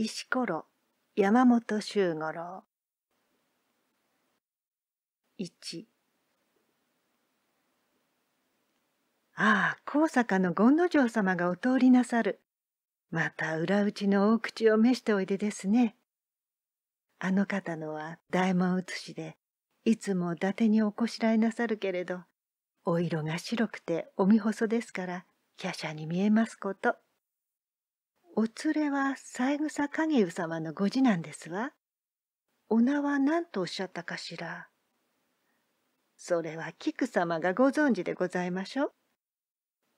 石ころ山本周五郎1ああ高坂の権之丞様がお通りなさるまた裏打ちの大口を召しておいでですねあの方のは大門写しでいつも伊達におこしらえなさるけれどお色が白くておみ細ですから華奢に見えますこと。お連れは三枝影湯様のご次男ですわ。お名は何とおっしゃったかしら。それは菊様がご存知でございましょ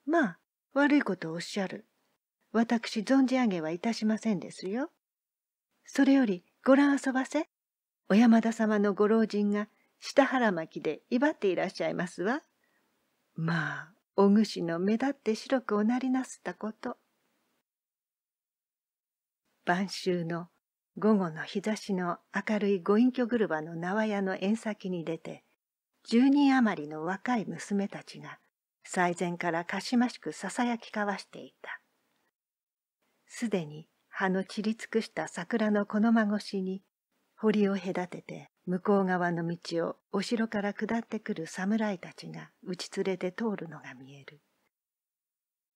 う。まあ、悪いことをおっしゃる。私存じ上げはいたしませんですよ。それよりご覧遊ばせ。お山田様のご老人が下腹巻きで威張っていらっしゃいますわ。まあ、お主の目立って白くおなりなすったこと。晩秋の午後の日差しの明るいご隠居車の縄屋の縁先に出て十人余りの若い娘たちが最前からかしましくささやき交わしていたすでに葉の散り尽くした桜のこの間越しに堀を隔てて向こう側の道をお城から下ってくる侍たちが打ち連れて通るのが見える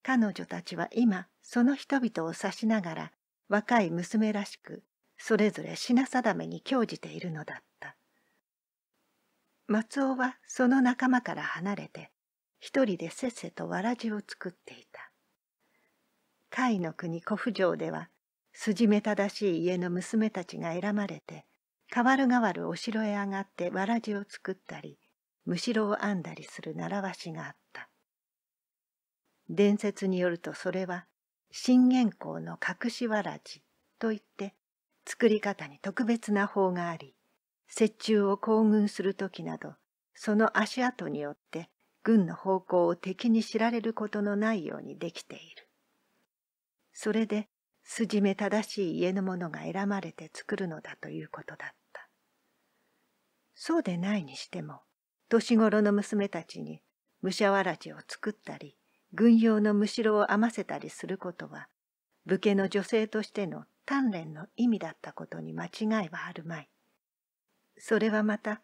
彼女たちは今その人々を指しながら若い娘らしくそれぞれ品定めに興じているのだった松尾はその仲間から離れて一人でせっせとわらじを作っていた甲斐の国古府城では筋目正しい家の娘たちが選ばれて代わる代わるお城へ上がってわらじを作ったりむしろを編んだりする習わしがあった伝説によるとそれは信玄公の隠しわらじといって作り方に特別な法があり折衷を行軍する時などその足跡によって軍の方向を敵に知られることのないようにできている。それで筋目正しい家の者が選まれて作るのだということだった。そうでないにしても年頃の娘たちに武者わらじを作ったり軍用のむしろを編ませたりすることは武家の女性としての鍛錬の意味だったことに間違いはあるまい。それはまた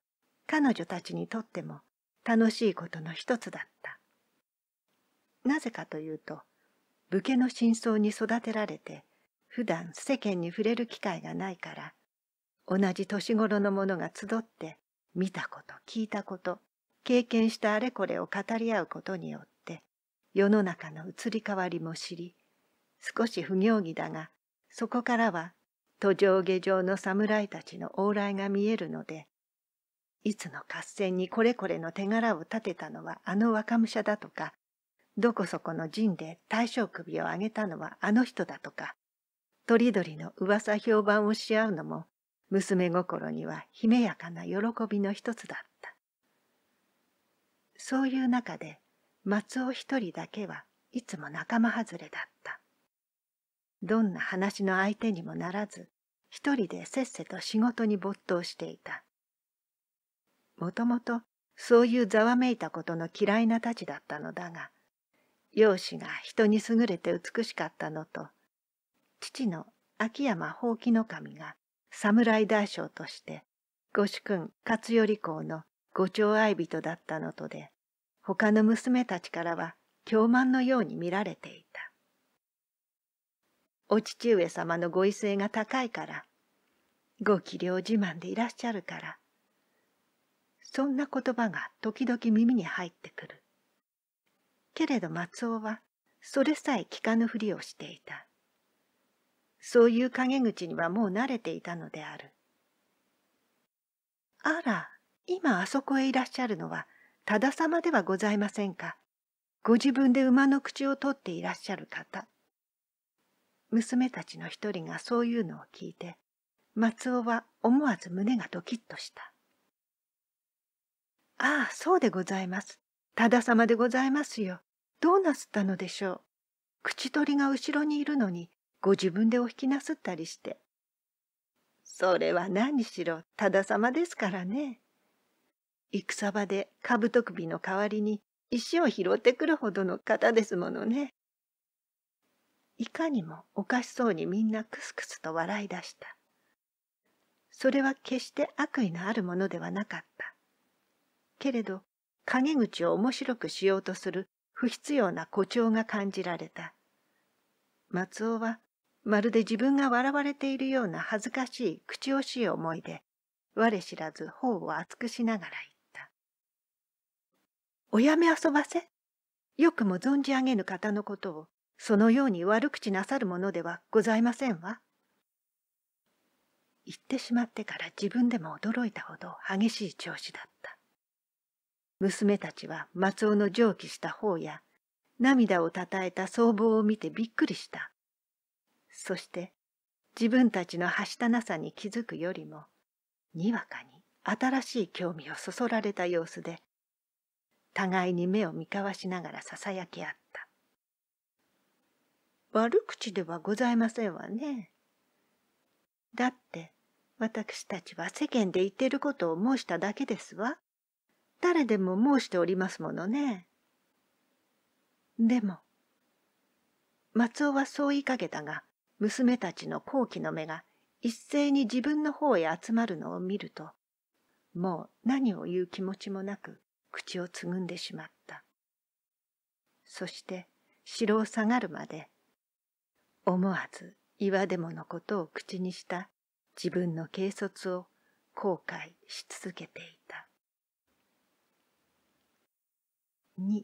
彼女たちにとっても楽しいことの一つだった。なぜかというと武家の真相に育てられて普段世間に触れる機会がないから同じ年頃の者が集って見たこと聞いたこと経験したあれこれを語り合うことによって世の中の移り変わりも知り少し不行儀だがそこからは途上下上の侍たちの往来が見えるのでいつの合戦にこれこれの手柄を立てたのはあの若武者だとかどこそこの陣で大将首を上げたのはあの人だとかとりどりの噂評判をし合うのも娘心にはひめやかな喜びの一つだったそういう中で松尾一人だけはいつも仲間外れだったどんな話の相手にもならず一人でせっせと仕事に没頭していたもともとそういうざわめいたことの嫌いなたちだったのだが容姿が人に優れて美しかったのと父の秋山宝紀の神が侍大将として御主君勝頼公の御長愛人だったのとで他の娘たちからは凶慢のように見られていた。お父上様のご威勢が高いから、ご器量自慢でいらっしゃるから、そんな言葉が時々耳に入ってくる。けれど松尾はそれさえ聞かぬふりをしていた。そういう陰口にはもう慣れていたのである。あら、今あそこへいらっしゃるのはただ様ではございませんか。ご自分で馬の口を取っていらっしゃる方。娘たちの一人がそういうのを聞いて、松尾は思わず胸がドキッとした。ああ、そうでございます。ただ様でございますよ。どうなすったのでしょう。口取りが後ろにいるのに、ご自分でお引きなすったりして。それは何しろ、ただ様ですからね。戦場で兜首の代わりに石を拾ってくるほどの方ですものね。いかにもおかしそうにみんなクスクスと笑い出した。それは決して悪意のあるものではなかった。けれど、陰口を面白くしようとする不必要な誇張が感じられた。松尾は、まるで自分が笑われているような恥ずかしい口惜しい思いで、我知らず頬を厚くしながら言おやめ遊ばせ。よくも存じ上げぬ方のことを、そのように悪口なさるものではございませんわ。言ってしまってから自分でも驚いたほど激しい調子だった。娘たちは松尾の上記した方や、涙をたたえた僧帽を見てびっくりした。そして、自分たちのはしたなさに気づくよりも、にわかに新しい興味をそそられた様子で、互いに目を見交わしながらささやき合った。悪口ではございませんわね。だって、私たちは世間で言ってることを申しただけですわ。誰でも申しておりますものね。でも、松尾はそう言いかけたが、娘たちの好奇の目が一斉に自分の方へ集まるのを見ると、もう何を言う気持ちもなく、口をつぐんでしまった。そして城を下がるまで思わず岩でものことを口にした自分の軽率を後悔し続けていた。2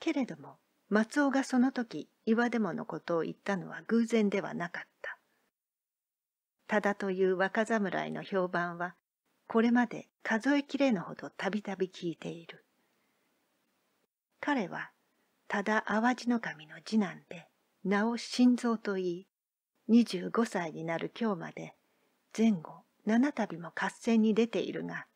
けれども松尾がその時岩でものことを言ったのは偶然ではなかった。多田という若侍の評判はこれまで数えきれぬほどたびたび聞いている。彼は、ただ淡路の神の次男で、名を心臓と言い、25歳になる今日まで、前後七度も合戦に出ているが、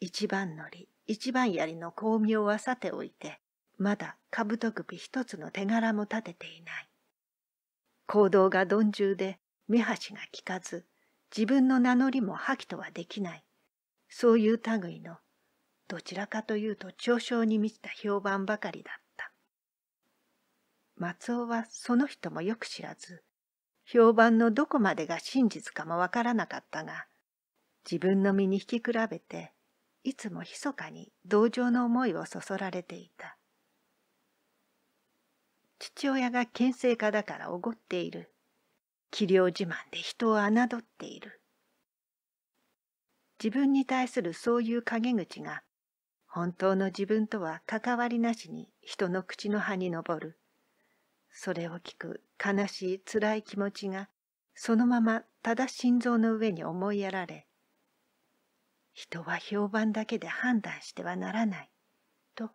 一番乗り、一番槍の巧妙はさておいて、まだ兜首一つの手柄も立てていない。行動が鈍重で、目端が効かず、自分の名乗りも破棄とはできない。そういう類のどちらかというと嘲笑に満ちた評判ばかりだった。松尾はその人もよく知らず、評判のどこまでが真実かもわからなかったが、自分の身に引き比べて、いつも密かに同情の思いをそそられていた。父親が牽制家だからおごっている。器量自慢で人を侮っている。自分に対するそういう陰口が本当の自分とは関わりなしに人の口の葉に上るそれを聞く悲しいつらい気持ちがそのままただ心臓の上に思いやられ人は評判だけで判断してはならないと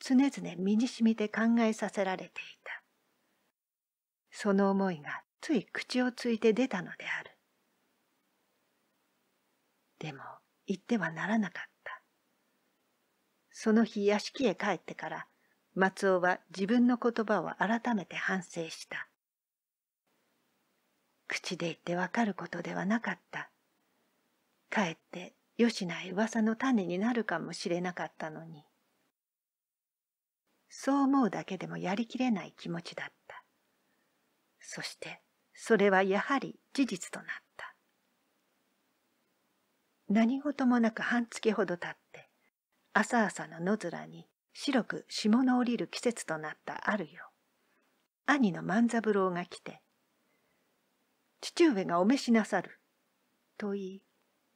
常々身にしみて考えさせられていたその思いがつい口をついて出たのであるでも行ってはならなかったその日屋敷へ帰ってから松尾は自分の言葉を改めて反省した口で言ってわかることではなかったかえってよしない噂の種になるかもしれなかったのにそう思うだけでもやりきれない気持ちだったそしてそれはやはり事実となった何事もなく半月ほど経って朝朝の野面に白く霜の降りる季節となったあるよ兄の万三郎が来て「父上がお召しなさる」と言い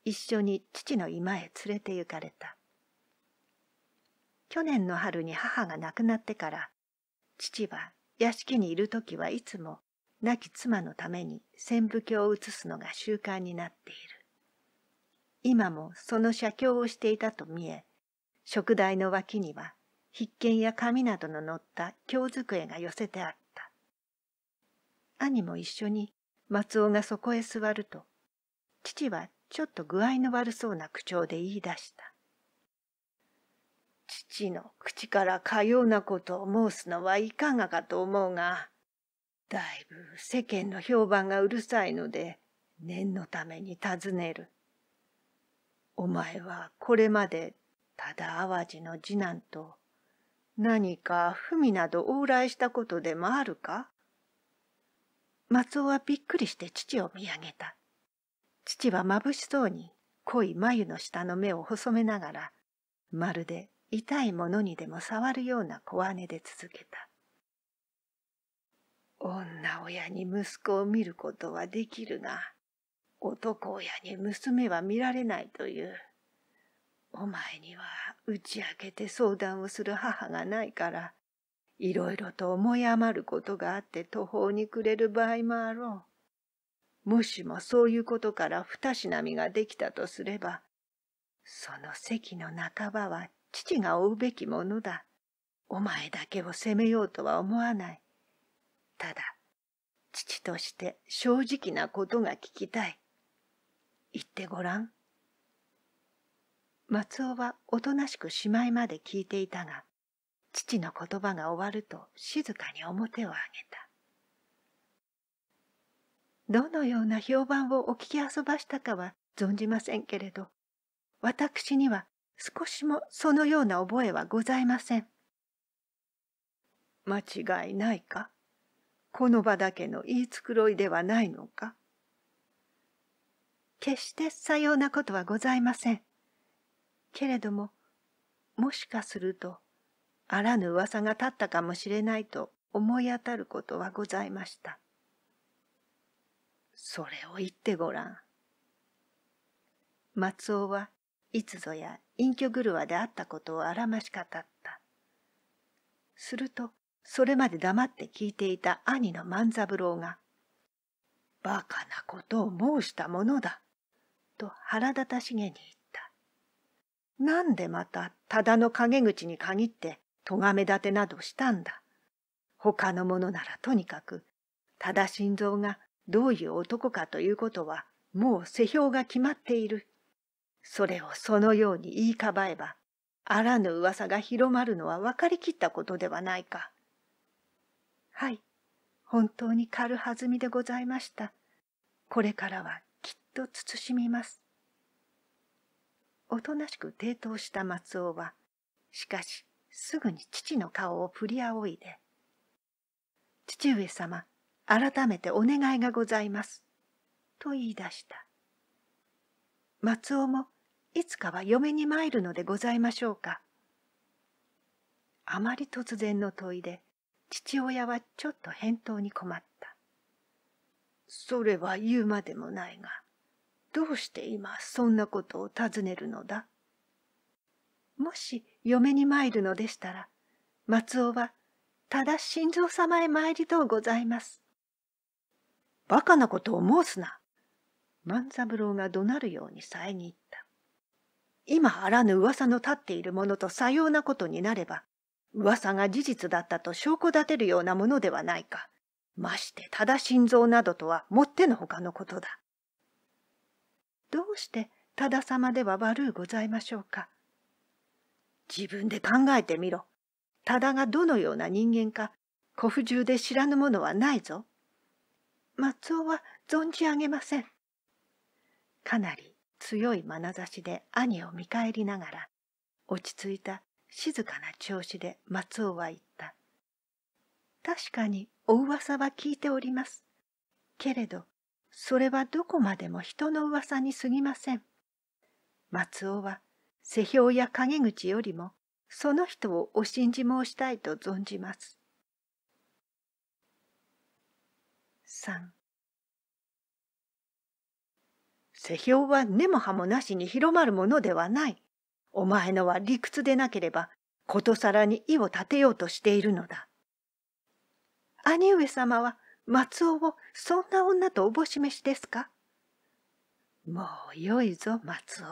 一緒に父の居間へ連れて行かれた去年の春に母が亡くなってから父は屋敷にいる時はいつも亡き妻のために旋舞教を移すのが習慣になっている今もその写経をしていたと見え、食台の脇には筆剣や紙などの乗った京机が寄せてあった。兄も一緒に松尾がそこへ座ると、父はちょっと具合の悪そうな口調で言い出した。父の口からかようなことを申すのはいかがかと思うが、だいぶ世間の評判がうるさいので、念のために尋ねる。お前はこれまでただ淡路の次男と何か文など往来したことでもあるか松尾はびっくりして父を見上げた。父は眩しそうに濃い眉の下の目を細めながら、まるで痛いものにでも触るような小姉で続けた。女親に息子を見ることはできるが、男親に娘は見られないという。お前には打ち明けて相談をする母がないから、いろいろと思い余ることがあって途方に暮れる場合もあろう。もしもそういうことから二品目ができたとすれば、その席の半ばは父が負うべきものだ。お前だけを責めようとは思わない。ただ、父として正直なことが聞きたい。言ってごらん。松尾はおとなしくしまいまで聞いていたが、父の言葉が終わると静かに表を上げた。どのような評判をお聞き遊ばしたかは存じませんけれど、私には少しもそのような覚えはございません。間違いないかこの場だけの言い繕いではないのか決してさようなことはございません。けれども、もしかすると、あらぬ噂が立ったかもしれないと思い当たることはございました。それを言ってごらん。松尾はいつぞや隠居るわであったことをあらまし語った。すると、それまで黙って聞いていた兄の万三郎が、バカなことを申したものだ。と腹立たしげに言った。なんでまたただの陰口に限って咎め立てなどしたんだ。他のものならとにかく、ただ心臓がどういう男かということはもう世評が決まっている。それをそのように言いかばえば、あらぬ噂が広まるのは分かりきったことではないか。はい、本当に軽はずみでございました。これからはと慎みます。おとなしく抵当した松尾は、しかしすぐに父の顔を振り仰いで、父上様、改めてお願いがございます。と言い出した。松尾もいつかは嫁に参るのでございましょうか。あまり突然の問いで、父親はちょっと返答に困った。それは言うまでもないが、どうして今そんなことを尋ねるのだもし嫁に参るのでしたら松尾はただ心臓様へ参りとうございます。バカなことを申すな。万三郎が怒鳴るように遮った。今あらぬ噂の立っているものとさようなことになれば、噂が事実だったと証拠立てるようなものではないか。ましてただ心臓などとはもってのほかのことだ。どうしてただ様では悪うございましょうか。自分で考えてみろ。ただがどのような人間か、古府中で知らぬものはないぞ。松尾は存じ上げません。かなり強い眼差しで兄を見返りながら、落ち着いた静かな調子で松尾は言った。確かにお噂は聞いております。けれど、それはどこまでも人の噂にすぎません。松尾は世評や陰口よりもその人をお信じ申したいと存じます。三世評は根も葉もなしに広まるものではない。お前のは理屈でなければことさらに意を立てようとしているのだ。兄上様は松尾をそんな女とおぼしめしですかもうよいぞ松尾。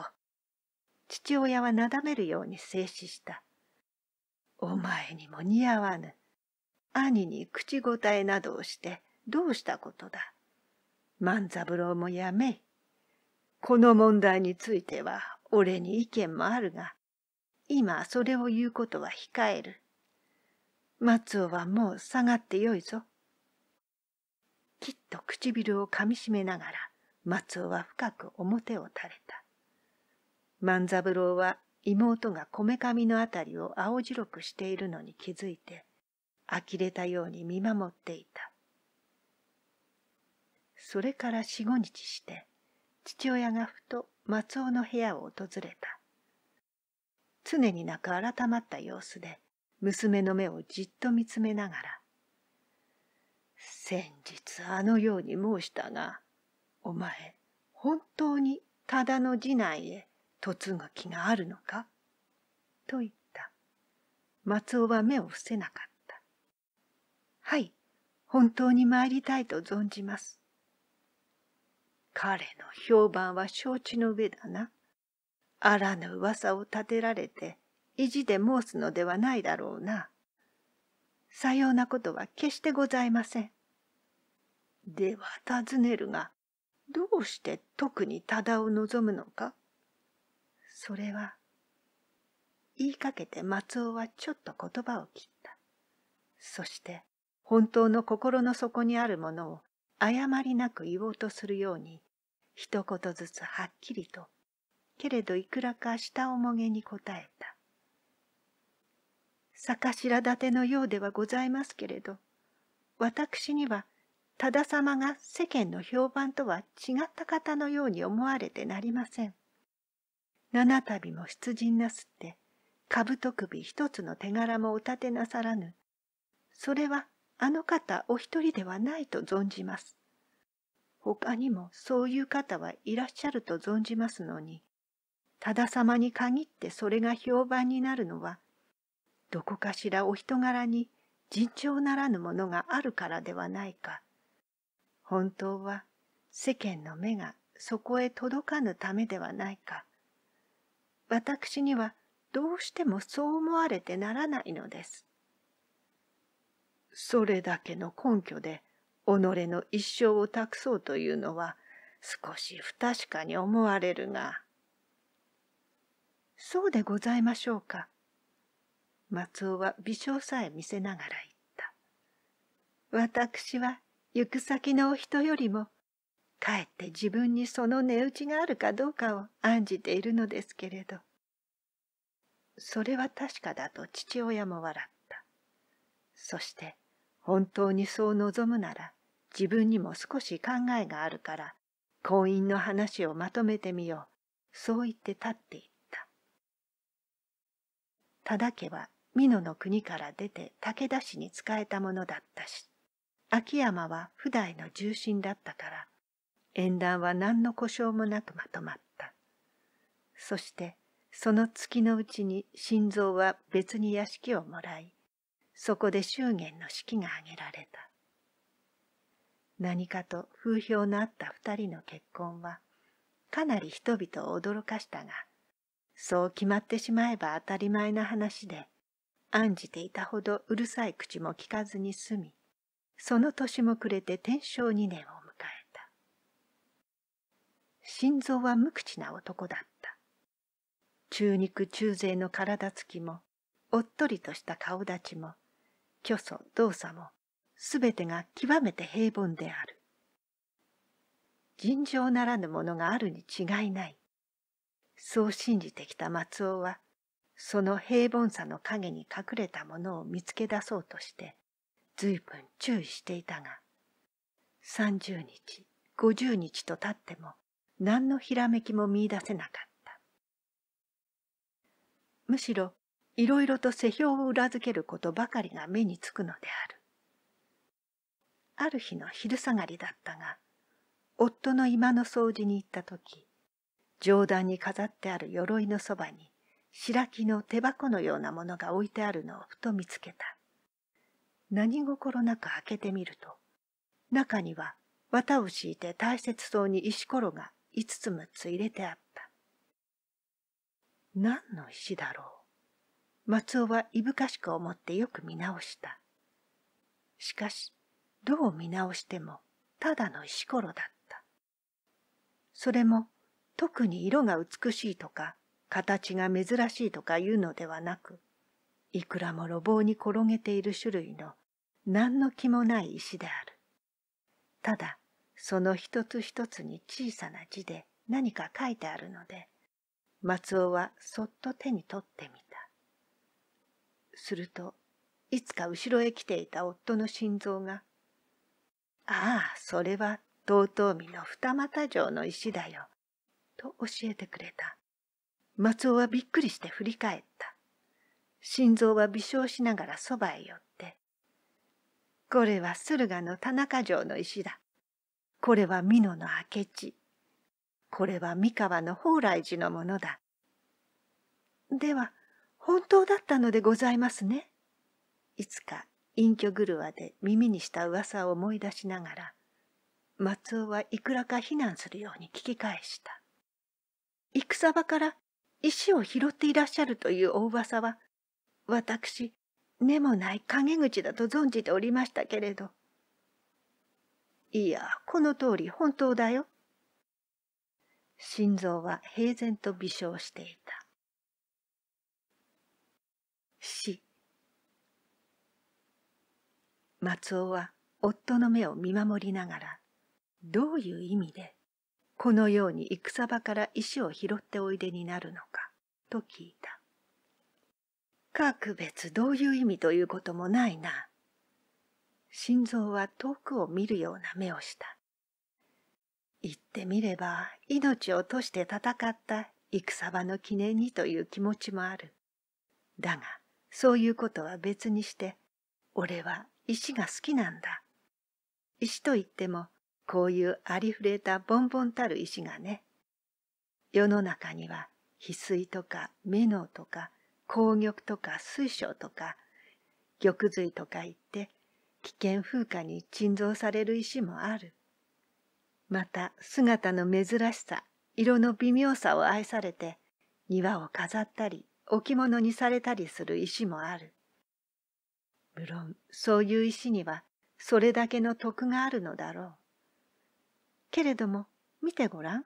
父親はなだめるように静止した。お前にも似合わぬ。兄に口答えなどをしてどうしたことだ。万三郎もやめい。この問題については俺に意見もあるが、今それを言うことは控える。松尾はもう下がってよいぞ。きっと唇をかみしめながら松尾は深く表を垂れた万三郎は妹がこめかみのあたりを青白くしているのに気づいて呆れたように見守っていたそれから四五日して父親がふと松尾の部屋を訪れた常になく改まった様子で娘の目をじっと見つめながら先日あのように申したがお前本当にただの次男へ嫁ぐ気があるのか?」と言った松尾は目を伏せなかった「はい本当に参りたいと存じます」彼の評判は承知の上だな。あらぬ噂を立てられて意地で申すのではないだろうな。さようなことは決してございません。では尋ねるが、どうして特に忠を望むのかそれは、言いかけて松尾はちょっと言葉を切った。そして、本当の心の底にあるものを誤りなく言おうとするように、一言ずつはっきりと、けれどいくらか下をもげに答えた。逆白立てのようではございますけれど私には忠様が世間の評判とは違った方のように思われてなりません。七度も出陣なすって兜首一つの手柄もお立てなさらぬそれはあの方お一人ではないと存じます。他にもそういう方はいらっしゃると存じますのに、ただ様に限ってそれが評判になるのはどこかしらお人柄に尋常ならぬものがあるからではないか。本当は世間の目がそこへ届かぬためではないか。私にはどうしてもそう思われてならないのです。それだけの根拠で己の一生を託そうというのは少し不確かに思われるが。そうでございましょうか。松尾は微笑さえ見せながら言った。私は行く先のお人よりも、かえって自分にその値打ちがあるかどうかを案じているのですけれど。それは確かだと父親も笑った。そして、本当にそう望むなら、自分にも少し考えがあるから、婚姻の話をまとめてみよう。そう言って立っていった。だ家は美濃の国から出て武田氏に仕えたものだったし秋山は普代の重臣だったから縁談は何の故障もなくまとまったそしてその月のうちに心臓は別に屋敷をもらいそこで祝言の式が挙げられた何かと風評のあった二人の結婚はかなり人々を驚かしたがそう決まってしまえば当たり前な話で案じていたほどうるさい口も聞かずに済みその年も暮れて天正2年を迎えた心臓は無口な男だった中肉中背の体つきもおっとりとした顔立ちも虚祖動作もすべてが極めて平凡である尋常ならぬものがあるに違いないそう信じてきた松尾はその平凡さの影に隠れたものを見つけ出そうとして随分注意していたが30日50日と経っても何のひらめきも見いだせなかったむしろいろいろと世評を裏付けることばかりが目につくのであるある日の昼下がりだったが夫の居間の掃除に行った時上段に飾ってある鎧のそばに白木の手箱のようなものが置いてあるのをふと見つけた。何心なく開けてみると、中には綿を敷いて大切そうに石ころが五つ六つ入れてあった。何の石だろう。松尾はいぶかしく思ってよく見直した。しかし、どう見直しても、ただの石ころだった。それも、特に色が美しいとか、形が珍しいとかいうのではなくいくらも路傍に転げている種類の何の気もない石であるただその一つ一つに小さな字で何か書いてあるので松尾はそっと手に取ってみたするといつか後ろへ来ていた夫の心臓が「ああそれは遠江の二俣城の石だよ」と教えてくれた松尾はびっくりして振り返った。心臓は微笑しながらそばへ寄って。これは駿河の田中城の石だ。これは美濃の明智。これは三河の蓬莱寺のものだ。では、本当だったのでございますね。いつか隠居るわで耳にした噂を思い出しながら、松尾はいくらか避難するように聞き返した。戦場から石を拾っていらっしゃるというお噂は、私、根もない陰口だと存じておりましたけれど。いや、この通り本当だよ。心臓は平然と微笑していた。死。松尾は夫の目を見守りながら、どういう意味でこのように戦場から石を拾っておいでになるのかと聞いた。格別どういう意味ということもないな。心臓は遠くを見るような目をした。言ってみれば命を賭して戦った戦場の記念にという気持ちもある。だがそういうことは別にして俺は石が好きなんだ。石といってもこういうありふれたボンボンたる石がね、世の中には翡翠とかメノとか紅玉とか水晶とか玉髄とか言って危険風化に鎮蔵される石もある。また姿の珍しさ、色の微妙さを愛されて庭を飾ったり置物にされたりする石もある。無論そういう石にはそれだけの徳があるのだろう。けれども見てごらん。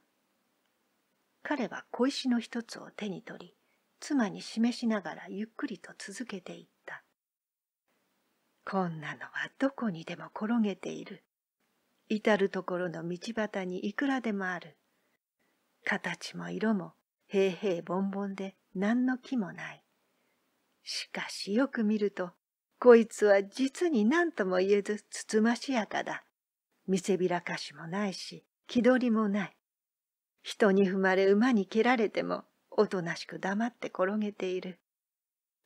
彼は小石の一つを手に取り妻に示しながらゆっくりと続けていったこんなのはどこにでも転げている至る所の道端にいくらでもある形も色も平々凡々で何の気もないしかしよく見るとこいつは実に何とも言えずつつましやかだ見せびらかしもないし気取りもない人に踏まれ馬に蹴られてもおとなしく黙って転げている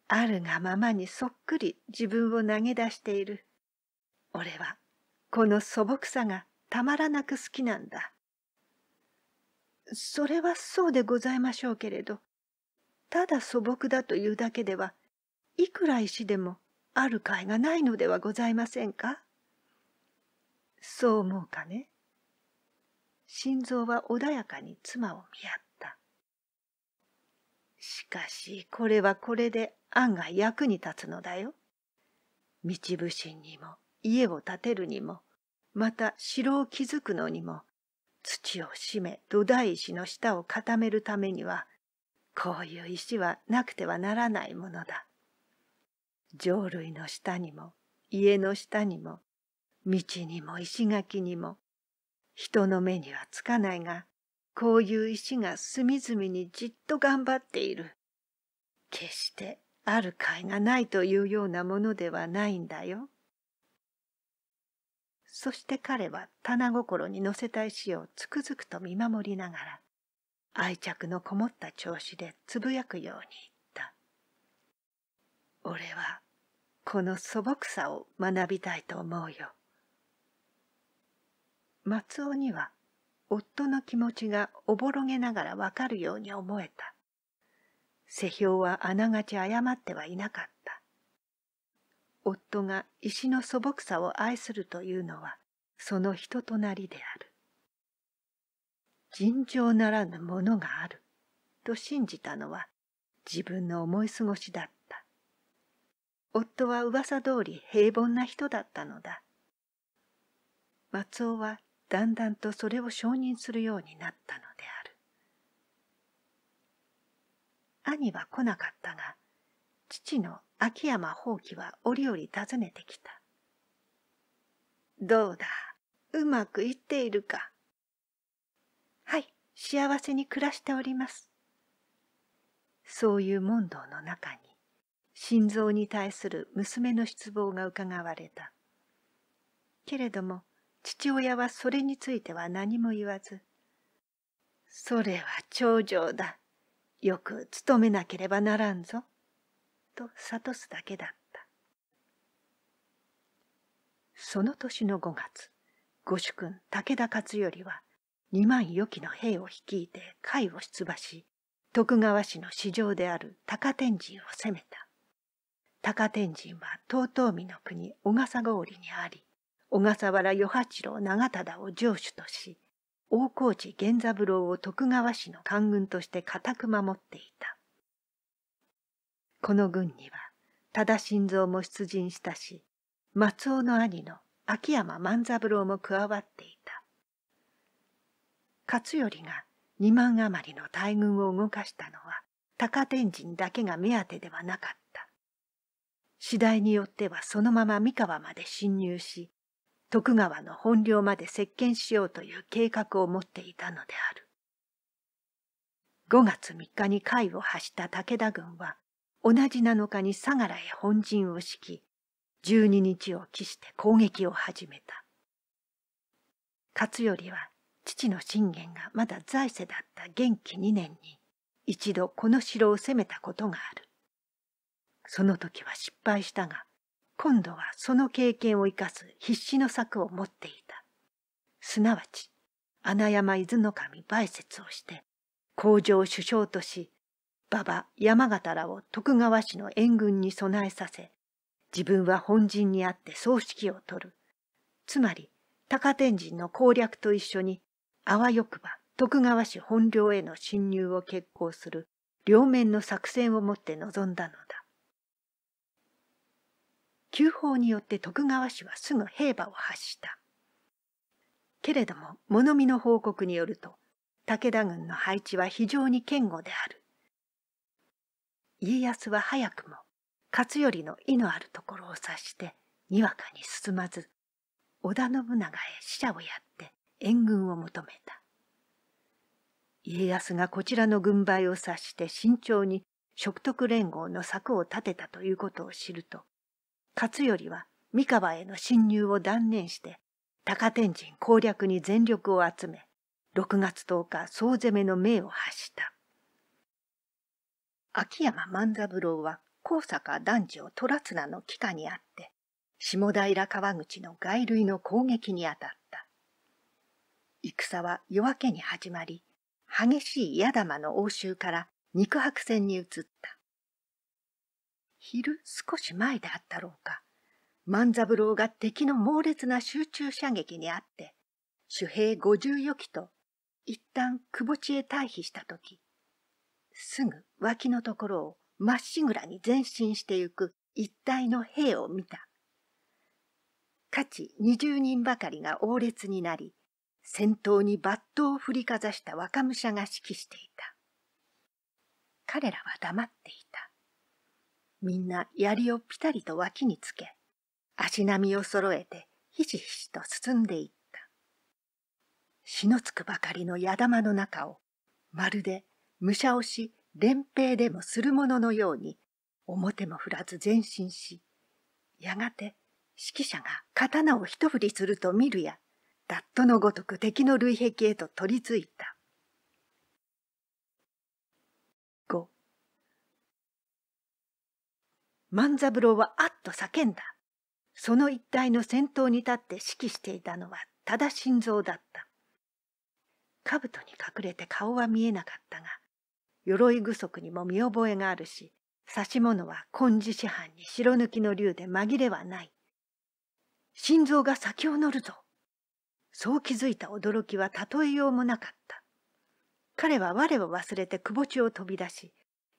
あるがままにそっくり自分を投げ出している俺はこの素朴さがたまらなく好きなんだそれはそうでございましょうけれどただ素朴だというだけではいくら石でもある甲斐がないのではございませんかそう思うかね心臓は穏やかに妻を見合ったしかしこれはこれで案外役に立つのだよ道不信にも家を建てるにもまた城を築くのにも土を締め土台石の下を固めるためにはこういう石はなくてはならないものだ。浄瑠璃の下にも家の下にも道にも石垣にも人の目にはつかないがこういう石が隅々にじっと頑張っている決してある甲斐がないというようなものではないんだよそして彼は棚心に乗せた石をつくづくと見守りながら愛着のこもった調子でつぶやくように言った「俺はこの素朴さを学びたいと思うよ」松尾には夫の気持ちがおぼろげながらわかるように思えた。世評はあながち謝ってはいなかった。夫が石の素朴さを愛するというのは、その人となりである。尋常ならぬものがある、と信じたのは、自分の思い過ごしだった。夫は噂通り平凡な人だったのだ。松尾はだんだんとそれを承認するようになったのである兄は来なかったが父の秋山宝輝は折々訪ねてきた「どうだうまくいっているか」「はい幸せに暮らしております」そういう問答の中に心臓に対する娘の失望がうかがわれたけれども父親はそれについては何も言わず「それは長上だよく勤めなければならんぞ」と諭すだけだったその年の5月御主君武田勝頼は2万余騎の兵を率いて甲斐を出馬し徳川氏の市場である高天神を攻めた高天神は遠江の国小笠郡にあり小笠原与八郎長忠を城主とし、大河内源三郎を徳川氏の官軍として固く守っていた。この軍には、多田新蔵も出陣したし、松尾の兄の秋山万三郎も加わっていた。勝頼が二万余りの大軍を動かしたのは、高天神だけが目当てではなかった。次第によってはそのまま三河まで侵入し、徳川の本領まで接見しようという計画を持っていたのである。5月3日に会を発した武田軍は、同じ7日に相良へ本陣を敷き、12日を期して攻撃を始めた。勝頼は父の信玄がまだ在世だった元気2年に、一度この城を攻めたことがある。その時は失敗したが、今度はその経験を生かす必死の策を持っていた。すなわち、穴山伊豆の神梅雪をして、工場首相とし、馬場山形らを徳川氏の援軍に備えさせ、自分は本陣にあって葬式を取る。つまり、高天神の攻略と一緒に、あわよくば徳川氏本領への侵入を決行する両面の作戦をもって臨んだのだ。旧法によって徳川氏はすぐ兵馬を発したけれども物見の報告によると武田軍の配置は非常に堅固である家康は早くも勝頼の意のあるところを察してにわかに進まず織田信長へ使者をやって援軍を求めた家康がこちらの軍配を察して慎重に食徳連合の策を立てたということを知ると勝頼は三河への侵入を断念して高天神攻略に全力を集め6月10日総攻めの命を発した秋山万三郎は高坂男女虎綱の帰下にあって下平川口の外類の攻撃にあたった戦は夜明けに始まり激しい矢玉の応酬から肉薄戦に移った昼少し前であったろうか万三郎が敵の猛烈な集中射撃にあって守兵五十余機と一旦窪地へ退避した時すぐ脇のところをまっしぐらに前進してゆく一帯の兵を見たかち二十人ばかりが猛烈になり先頭に抜刀を振りかざした若武者が指揮していた彼らは黙っていたみんな槍をぴたりと脇につけ、足並みを揃えてひしひしと進んでいった。しのつくばかりの矢玉の中を、まるで武者押し連兵でもするもののように、表も振らず前進し、やがて指揮者が刀を一振りすると見るや、ダットのごとく敵の類壁へと取り付いた。万三郎はあっと叫んだ。その一帯の先頭に立って指揮していたのはただ心臓だった。兜に隠れて顔は見えなかったが、鎧具足にも見覚えがあるし、指物は根治師範に白抜きの竜で紛れはない。心臓が先を乗るぞ。そう気づいた驚きは例えようもなかった。彼は我を忘れて窪地を飛び出し、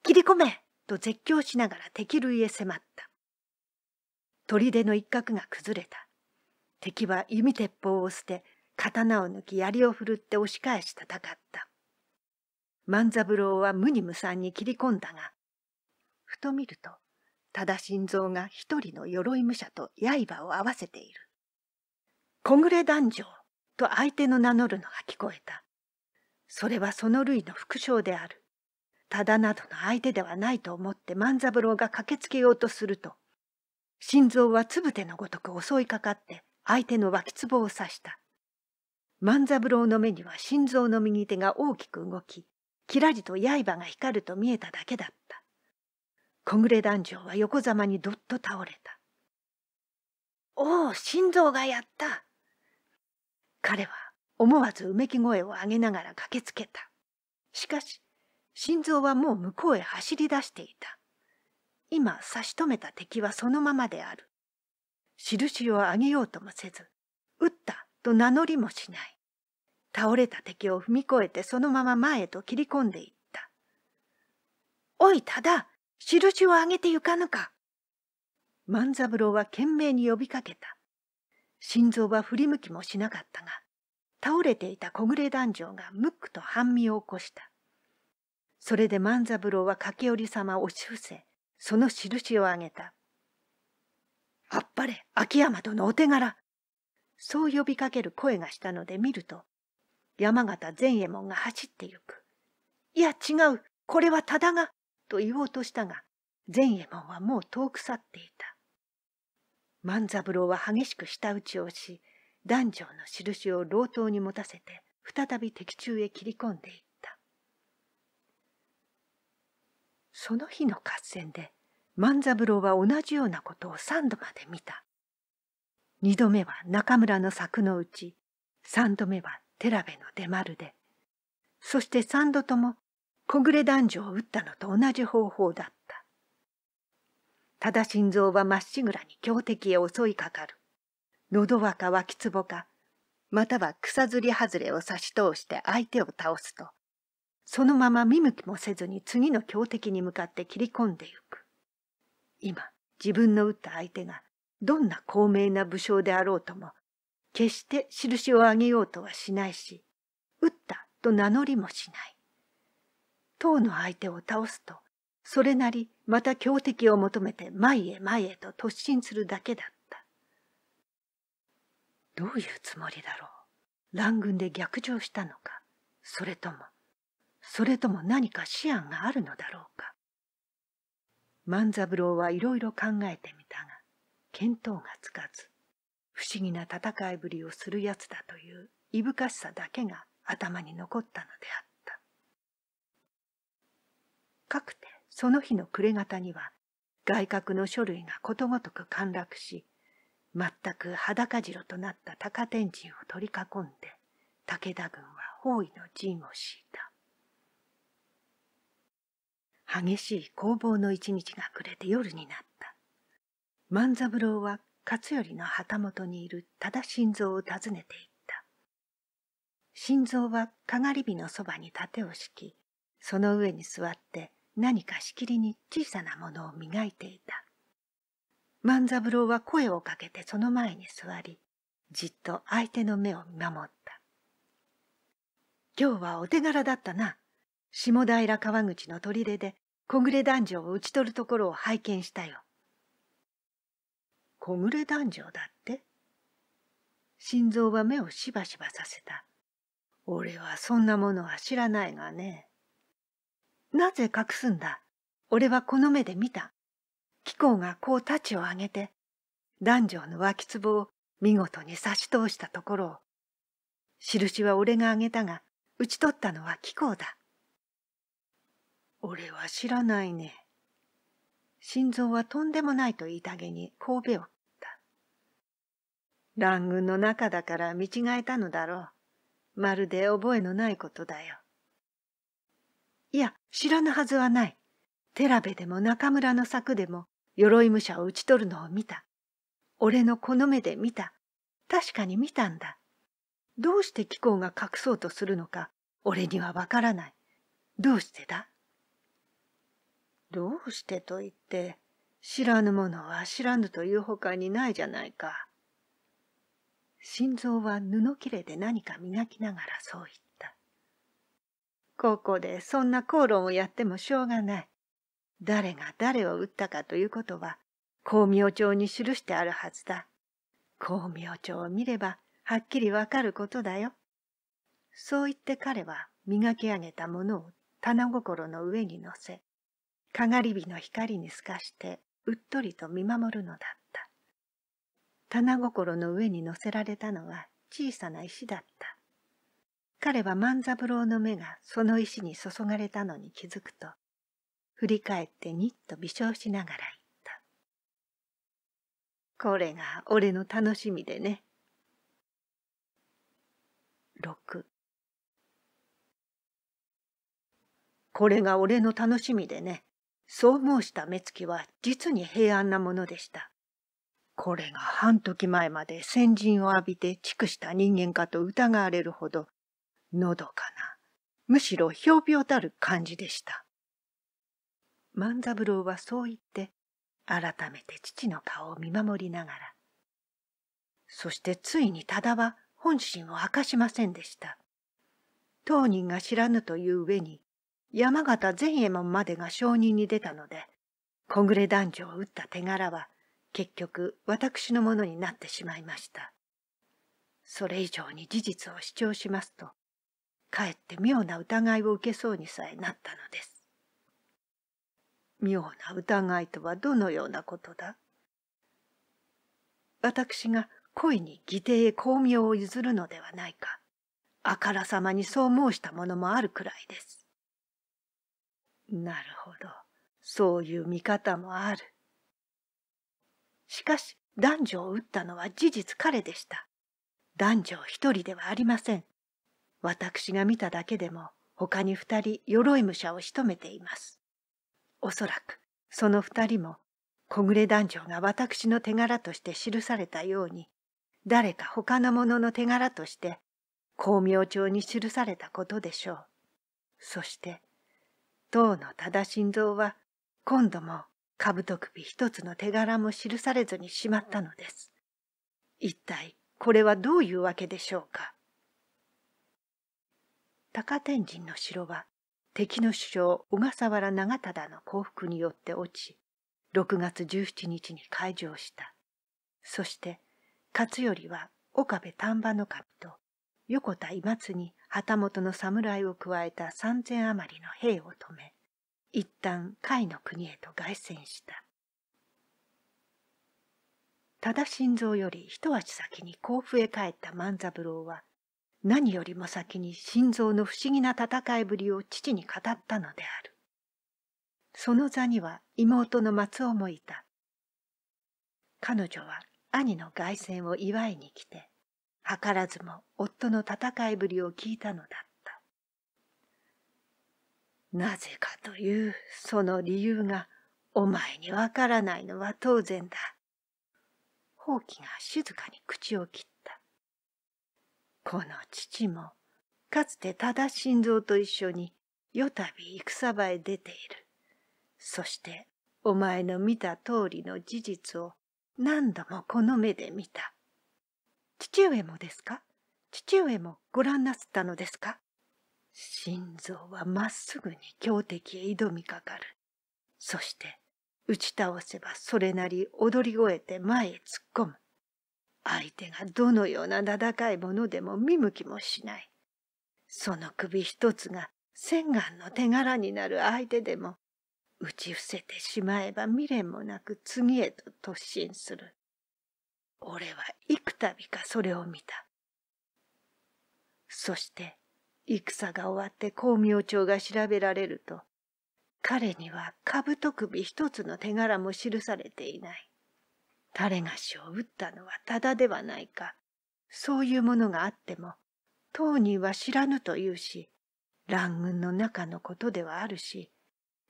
切り込めと絶叫しながら敵類へ迫った。砦の一角が崩れた。敵は弓鉄砲を捨て、刀を抜き槍を振るって押し返し戦った。万三郎は無に無三に切り込んだが、ふと見ると、忠田心臓が一人の鎧武者と刃を合わせている。小暮男女と相手の名乗るのが聞こえた。それはその類の副将である。ただなどの相手ではないと思って万三郎が駆けつけようとすると心臓はつぶてのごとく襲いかかって相手の脇壺を刺した万三郎の目には心臓の右手が大きく動ききらりと刃が光ると見えただけだった小暮男女は横ざまにどっと倒れたおお心臓がやった彼は思わずうめき声を上げながら駆けつけたしかし心臓はもう向こうへ走り出していた。今差し止めた敵はそのままである。印をあげようともせず、撃ったと名乗りもしない。倒れた敵を踏み越えてそのまま前へと切り込んでいった。おい、ただ、印をあげて行かぬか。万三郎は懸命に呼びかけた。心臓は振り向きもしなかったが、倒れていた小暮男女がムックと半身を起こした。それで万三郎は駆け寄り様を押し伏せその印をあげた。あっぱれ秋山殿お手柄そう呼びかける声がしたので見ると山形善右衛門が走ってゆく。いや違うこれはただがと言おうとしたが善右衛門はもう遠く去っていた。万三郎は激しく舌打ちをし男女の印を老頭に持たせて再び敵中へ切り込んでいく。その日の合戦で万三郎は同じようなことを三度まで見た二度目は中村の柵のうち三度目は寺部の出丸でそして三度とも小暮男女を撃ったのと同じ方法だったただ心臓はまっしぐらに強敵へ襲いかかる喉輪か脇壺かまたは草ずり外れを差し通して相手を倒すとそのまま見向きもせずに次の強敵に向かって切り込んでゆく。今、自分の撃った相手が、どんな高名な武将であろうとも、決して印を上げようとはしないし、撃ったと名乗りもしない。唐の相手を倒すと、それなりまた強敵を求めて前へ前へと突進するだけだった。どういうつもりだろう。乱軍で逆上したのか、それとも、それとも何か思案があるのだろうか万三郎はいろいろ考えてみたが見当がつかず不思議な戦いぶりをするやつだといういぶかしさだけが頭に残ったのであったかくてその日の暮れ方には外角の書類がことごとく陥落し全く裸白となった高天神を取り囲んで武田軍は包囲の陣を敷いた激しい攻防の一日が暮れて夜になった万三郎は勝頼の旗本にいる多田新蔵を訪ねていった心臓はかがり火のそばに盾を敷きその上に座って何かしきりに小さなものを磨いていた万三郎は声をかけてその前に座りじっと相手の目を見守った「今日はお手柄だったな下平川口の砦で小暮男女を討ち取るところを拝見したよ。小暮男女だって心臓は目をしばしばさせた。俺はそんなものは知らないがね。なぜ隠すんだ俺はこの目で見た。貴公がこう太刀を上げて、男女の脇壺を見事に差し通したところを、印は俺があげたが、討ち取ったのは貴公だ。俺は知らないね。心臓はとんでもないと言いたげに神戸を切った。乱軍の中だから見違えたのだろう。まるで覚えのないことだよ。いや、知らぬはずはない。寺部でも中村の柵でも鎧武者を討ち取るのを見た。俺のこの目で見た。確かに見たんだ。どうして貴公が隠そうとするのか、俺にはわからない。どうしてだどうしてと言って、知らぬものは知らぬというほかにないじゃないか。心臓は布切れで何か磨きながらそう言った。ここでそんな口論をやってもしょうがない。誰が誰を撃ったかということは、光明帳に記してあるはずだ。光明帳を見れば、はっきりわかることだよ。そう言って彼は磨き上げたものを棚心の上に乗せ、かがり火の光に透かしてうっとりと見守るのだった棚心の上に乗せられたのは小さな石だった彼は万三郎の目がその石に注がれたのに気づくと振り返ってにっと微笑しながら言った「これが俺の楽しみでね」6これが俺の楽しみでね。そう申した目つきは実に平安なものでした。これが半時前まで先陣を浴びて畜した人間かと疑われるほど、のどかな、むしろひょうびょたる感じでした。万三郎はそう言って、改めて父の顔を見守りながら、そしてついに忠は本心を明かしませんでした。当人が知らぬという上に、山形善右衛門までが承認に出たので、小暮男女を撃った手柄は結局私のものになってしまいました。それ以上に事実を主張しますと、かえって妙な疑いを受けそうにさえなったのです。妙な疑いとはどのようなことだ私が故意に義弟へ巧妙を譲るのではないか、あからさまにそう申したものもあるくらいです。なるほど。そういう見方もある。しかし、男女を撃ったのは事実彼でした。男女一人ではありません。私が見ただけでも、他に二人、鎧武者を仕留めています。おそらく、その二人も、小暮男女が私の手柄として記されたように、誰か他の者の手柄として、光明帳に記されたことでしょう。そして、当の忠心臓は今度も兜首一つの手柄も記されずにしまったのです。一体これはどういうわけでしょうか。高天神の城は敵の首相小笠原長忠の降伏によって落ち6月17日に開城したそして勝頼は岡部丹波守と横田今津に旗本の侍を加えた三千余りの兵を止め一旦甲斐の国へと凱旋した多田新蔵より一足先に甲府へ帰った万三郎は何よりも先に心臓の不思議な戦いぶりを父に語ったのであるその座には妹の松尾もいた彼女は兄の凱旋を祝いに来て図らずも夫の戦いぶりを聞いたのだったなぜかというその理由がお前にわからないのは当然だほうきが静かに口を切ったこの父もかつてただ心臓と一緒によたび戦場へ出ているそしてお前の見た通りの事実を何度もこの目で見た父上もですか父上もご覧なすったのですか心臓はまっすぐに強敵へ挑みかかる。そして、打ち倒せばそれなり踊り越えて前へ突っ込む。相手がどのような名高いものでも見向きもしない。その首一つが洗顔の手柄になる相手でも、打ち伏せてしまえば未練もなく次へと突進する。俺は幾度かそれを見た。そして戦が終わって光明町が調べられると、彼には兜首一つの手柄も記されていない。誰がしを撃ったのはただではないか。そういうものがあっても、当人は知らぬと言うし、乱軍の中のことではあるし、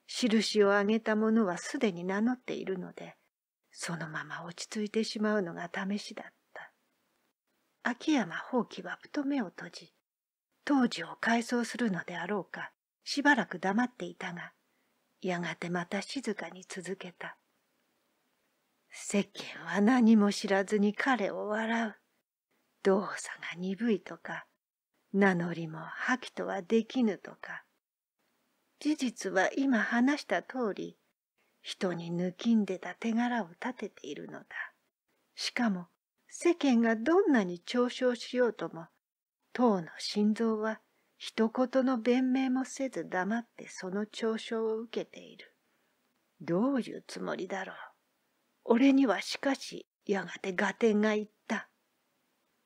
印をあげた者はすでに名乗っているので、そのまま落ち着いてしまうのが試しだった秋山放棄はふと目を閉じ当時を回想するのであろうかしばらく黙っていたがやがてまた静かに続けた世間は何も知らずに彼を笑う動作が鈍いとか名乗りも破棄とはできぬとか事実は今話した通り人に抜きんでた手柄を立てているのだ。しかも世間がどんなに嘲笑しようとも、当の心臓は一言の弁明もせず黙ってその嘲笑を受けている。どういうつもりだろう。俺にはしかしやがて合点がいった。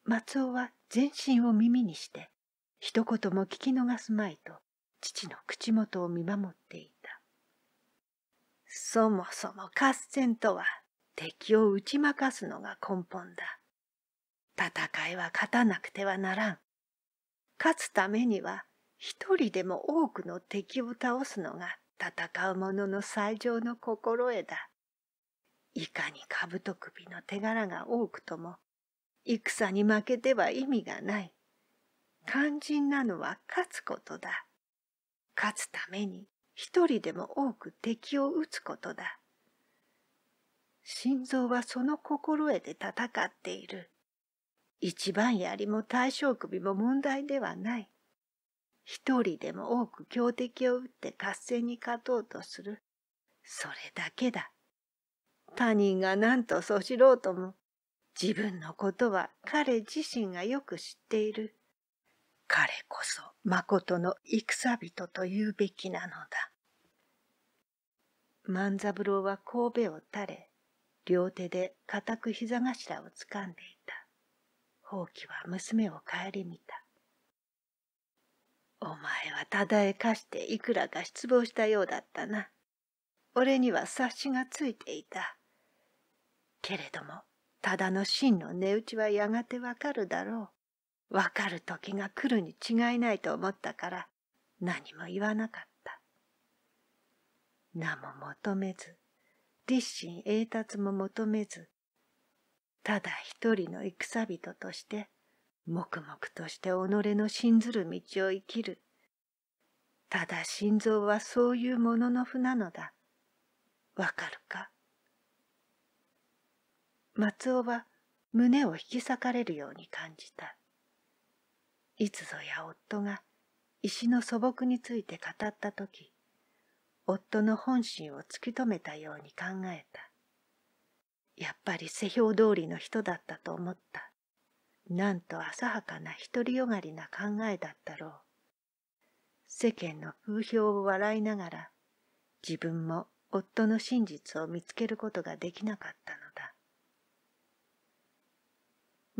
松尾は全身を耳にして、一言も聞き逃すまいと父の口元を見守っていた。そもそも合戦とは敵を打ち負かすのが根本だ。戦いは勝たなくてはならん。勝つためには一人でも多くの敵を倒すのが戦う者の最上の心得だ。いかに兜首の手柄が多くとも、戦に負けては意味がない。肝心なのは勝つことだ。勝つために一人でも多く敵を撃つことだ。心臓はその心得で戦っている。一番槍も大将首も問題ではない。一人でも多く強敵を撃って合戦に勝とうとする。それだけだ。他人が何とそしろうとも、自分のことは彼自身がよく知っている。彼こそ誠の戦人と言うべきなのだ。万三郎は神戸を垂れ、両手で固く膝頭をつかんでいた。ほうきは娘を顧みた。お前はただえかしていくらか失望したようだったな。俺には察しがついていた。けれども、ただの真の値打ちはやがてわかるだろう。わかる時が来るに違いないと思ったから何も言わなかった。名も求めず、立身栄達も求めず、ただ一人の戦人として、黙々として己の信ずる道を生きる。ただ心臓はそういうものの負なのだ。わかるか松尾は胸を引き裂かれるように感じた。いつぞや夫が石の素朴について語った時夫の本心を突き止めたように考えたやっぱり世評通りの人だったと思ったなんと浅はかな独りよがりな考えだったろう世間の風評を笑いながら自分も夫の真実を見つけることができなかった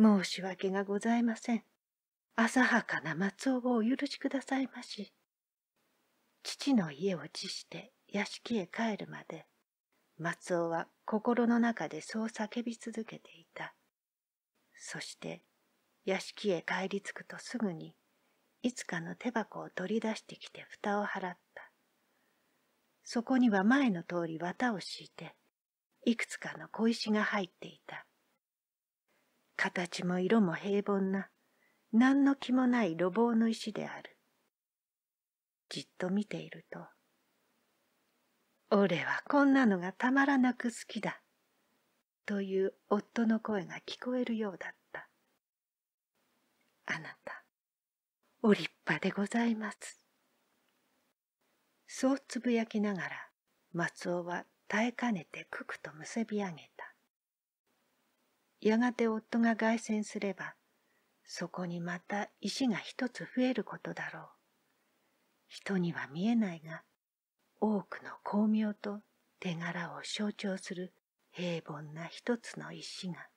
のだ申し訳がございません浅はかな松尾をお許しくださいまし。父の家を辞して屋敷へ帰るまで、松尾は心の中でそう叫び続けていた。そして、屋敷へ帰り着くとすぐに、いつかの手箱を取り出してきて蓋を払った。そこには前の通り綿を敷いて、いくつかの小石が入っていた。形も色も平凡な何の気もない路傍の石である。じっと見ていると、俺はこんなのがたまらなく好きだ、という夫の声が聞こえるようだった。あなた、お立派でございます。そうつぶやきながら、松尾は耐えかねてククと結び上げた。やがて夫が凱旋すれば、そこにまた石が一つ増えることだろう。人には見えないが、多くの巧妙と手柄を象徴する平凡な一つの石が。